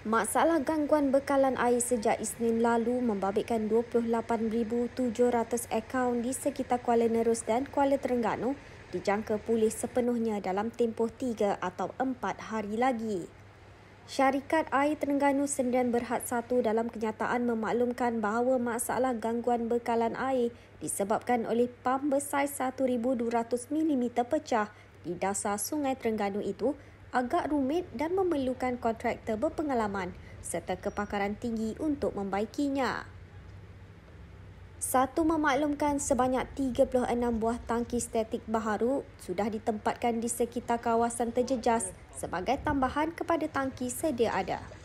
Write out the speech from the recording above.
Masalah gangguan bekalan air sejak Isnin lalu membabitkan 28,700 akaun di sekitar Kuala Nerus dan Kuala Terengganu dijangka pulih sepenuhnya dalam tempoh 3 atau 4 hari lagi. Syarikat Air Terengganu Sendirian Berhad 1 dalam kenyataan memaklumkan bahawa masalah gangguan bekalan air disebabkan oleh pam besar 1,200 mm pecah di dasar Sungai Terengganu itu agak rumit dan memerlukan kontraktor berpengalaman serta kepakaran tinggi untuk membaikinya. Satu memaklumkan sebanyak 36 buah tangki statik baharu sudah ditempatkan di sekitar kawasan terjejas sebagai tambahan kepada tangki sedia ada.